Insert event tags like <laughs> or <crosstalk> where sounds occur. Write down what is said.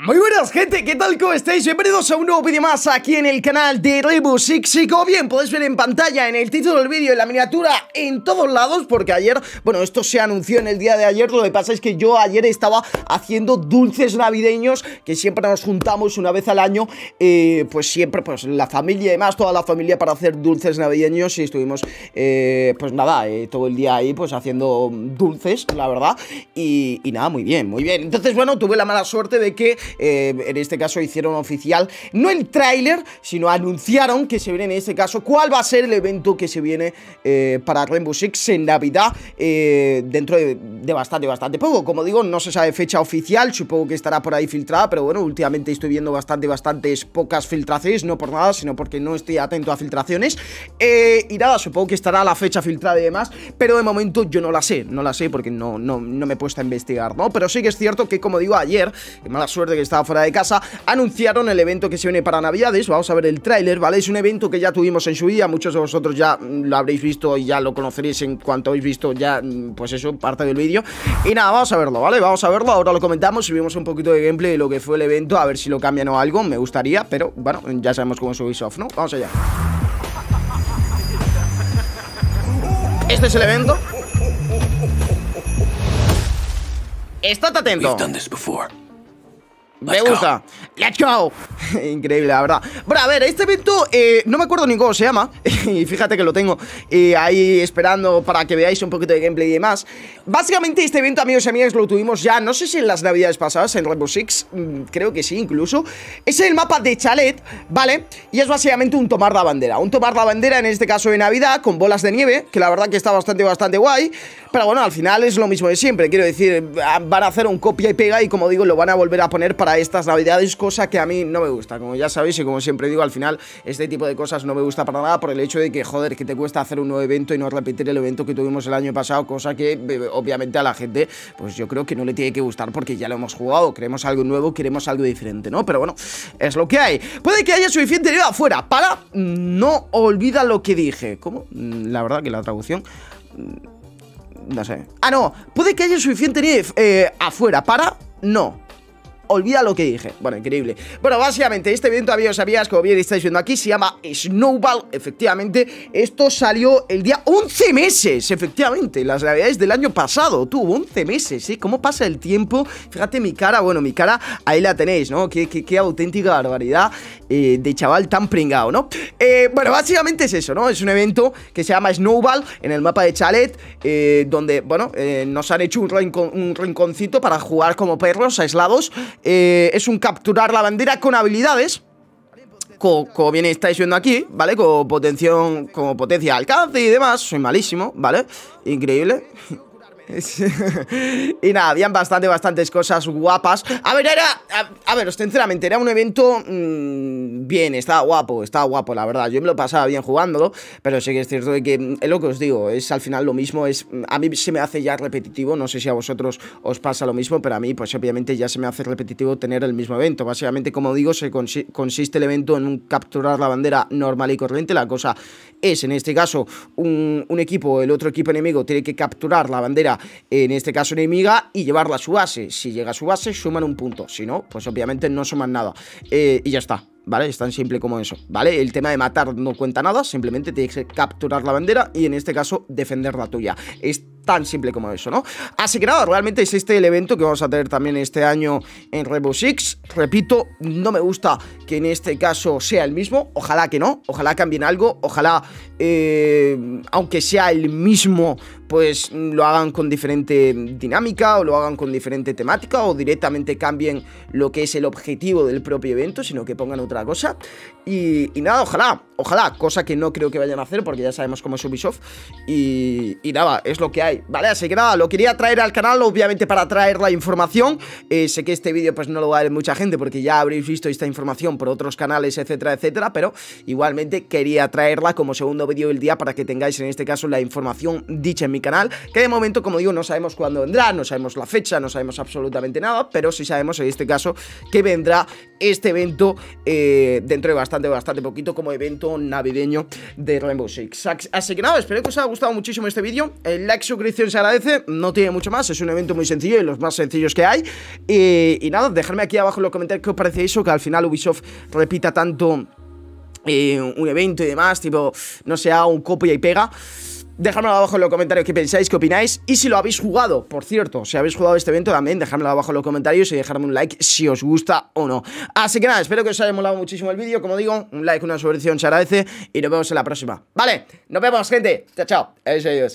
Muy buenas gente, ¿qué tal? ¿Cómo estáis? Bienvenidos a un nuevo vídeo más aquí en el canal de Rebu Como bien podéis ver en pantalla, en el título del vídeo, en la miniatura, en todos lados Porque ayer, bueno, esto se anunció en el día de ayer Lo que pasa es que yo ayer estaba haciendo dulces navideños Que siempre nos juntamos una vez al año eh, Pues siempre, pues la familia y demás, toda la familia para hacer dulces navideños Y estuvimos, eh, pues nada, eh, todo el día ahí pues haciendo dulces, la verdad y nada, muy bien, muy bien Entonces, bueno, tuve la mala suerte de que... Eh, en este caso hicieron oficial, no el tráiler, sino anunciaron que se viene en este caso cuál va a ser el evento que se viene eh, para Rainbow Six en Navidad eh, dentro de, bastante, bastante poco. Como digo, no se sabe fecha oficial, supongo que estará por ahí filtrada, pero bueno, últimamente estoy viendo bastante, bastantes pocas filtraciones, no por nada, sino porque no estoy atento a filtraciones. y nada, supongo que estará la fecha filtrada y demás, pero de momento yo no la sé, no la sé porque no, no, no me he puesto a investigar, ¿no? Pero sí que es cierto que, como digo, ayer, mala suerte que estaba fuera de casa, anunciaron el evento que se viene para Navidades. Vamos a ver el tráiler, ¿vale? Es un evento que ya tuvimos en su día, muchos de vosotros ya mm, lo habréis visto y ya lo conoceréis en cuanto habéis visto ya, mm, pues eso, parte del vídeo. Y nada, vamos a verlo, ¿vale? Vamos a verlo, ahora lo comentamos, subimos un poquito de gameplay de lo que fue el evento, a ver si lo cambian o algo, me gustaría, pero bueno, ya sabemos cómo es Ubisoft, ¿no? Vamos allá. Este es el evento. Estad atento. Me gusta. ¡Let's go! <laughs> Increíble, la verdad. Bueno, a ver, este evento eh, no me acuerdo ni cómo se llama. <laughs> y fíjate que lo tengo eh, ahí esperando para que veáis un poquito de gameplay y demás. Básicamente, este evento, amigos y amigas, lo tuvimos ya, no sé si en las navidades pasadas, en Rainbow Six, mm, creo que sí, incluso. Es el mapa de Chalet, ¿vale? Y es básicamente un tomar la bandera. Un tomar la bandera, en este caso de Navidad, con bolas de nieve, que la verdad que está bastante, bastante guay. Pero bueno, al final es lo mismo de siempre. Quiero decir, van a hacer un copia y pega y, como digo, lo van a volver a poner para estas navidades cosa que a mí no me gusta. Como ya sabéis y como siempre digo, al final este tipo de cosas no me gusta para nada por el hecho de que, joder, que te cuesta hacer un nuevo evento y no repetir el evento que tuvimos el año pasado, cosa que eh, obviamente a la gente, pues yo creo que no le tiene que gustar porque ya lo hemos jugado, queremos algo nuevo, queremos algo diferente, ¿no? Pero bueno, es lo que hay. Puede que haya suficiente nieve afuera para... No olvida lo que dije. ¿Cómo? Mm, la verdad que la traducción mm, no sé. Ah, no, puede que haya suficiente nieve eh, afuera para... No, olvida lo que dije. Bueno, increíble. Bueno, básicamente, este evento, amigos, sabías, como bien estáis viendo aquí, se llama Snowball. Efectivamente, esto salió el día 11 meses, efectivamente. Las navidades del año pasado, tuvo 11 meses, ¿sí? ¿eh? ¿Cómo pasa el tiempo? Fíjate mi cara, bueno, mi cara, ahí la tenéis, ¿no? Qué, qué, auténtica barbaridad eh, de chaval tan pringado, ¿no? Eh, bueno, básicamente es eso, ¿no? Es un evento que se llama Snowball en el mapa de Chalet, donde, bueno, nos han hecho un rinconcito para jugar como perros aislados eh, es un capturar la bandera con habilidades como, bien estáis viendo aquí, ¿vale? con como potencia de alcance y demás Soy malísimo, ¿vale? Increíble <laughs> y nada, habían bastante, bastantes cosas guapas. A ver, era. A, ver, sinceramente, era un evento. Mm, bien, estaba guapo, estaba guapo, la verdad. Yo me lo pasaba bien jugándolo, pero sí que es cierto que mm, es lo que os digo, es al final lo mismo. Es, mm, a mí se me hace ya repetitivo, no sé si a vosotros os pasa lo mismo, pero a mí, pues obviamente, ya se me hace repetitivo tener el mismo evento. Básicamente, como digo, se consiste el evento en capturar la bandera normal y corriente. La cosa es, en este caso, un equipo, el otro equipo enemigo, tiene que capturar la bandera en este caso enemiga, y llevarla a su base. Si llega a su base, suman un punto. Si no, pues obviamente no suman nada. Eh, y ya está. ¿vale? Es tan simple como eso, ¿vale? El tema de matar no cuenta nada, simplemente tienes que capturar la bandera y en este caso defender la tuya. Es tan simple como eso, ¿no? Así que nada, realmente es este el evento que vamos a tener también este año en revo Six. Repito, no me gusta que en este caso sea el mismo, ojalá que no, ojalá cambien algo, ojalá, eh, aunque sea el mismo, pues lo hagan con diferente dinámica o lo hagan con diferente temática o directamente cambien lo que es el objetivo del propio evento, sino que pongan otra la cosa. Y, y nada, ojalá, Ojalá, cosa que no creo que vayan a hacer porque ya sabemos cómo es Ubisoft y, nada, es lo que hay, ¿vale? Así que nada, lo quería traer al canal obviamente para traer la información eh, Sé que este vídeo pues no lo va a ver mucha gente porque ya habréis visto esta información por otros canales, etcétera, etcétera Pero igualmente quería traerla como segundo vídeo del día para que tengáis en este caso la información dicha en mi canal Que de momento, como digo, no sabemos cuándo vendrá, no sabemos la fecha, no sabemos absolutamente nada Pero sí sabemos en este caso que vendrá este evento eh, dentro de bastante, bastante poquito como evento navideño de Rainbow Six Así que nada, espero que os haya gustado muchísimo este vídeo. El like, suscripción se agradece, no tiene mucho más, es un evento muy sencillo y los más sencillos que hay. Y, nada, dejadme aquí abajo en los comentarios que os parece eso, que al final Ubisoft repita tanto... Eh, un evento y demás, tipo, no sea un copia y pega. Dejadmelo abajo en los comentarios qué pensáis, qué opináis y si lo habéis jugado, por cierto, si habéis jugado este evento también dejadmelo abajo en los comentarios y dejadme un like si os gusta o no. Así que nada, espero que os haya molado muchísimo el vídeo, como digo, un like, una suscripción se agradece y nos vemos en la próxima. Vale, nos vemos gente, chao, chao, adiós. adiós.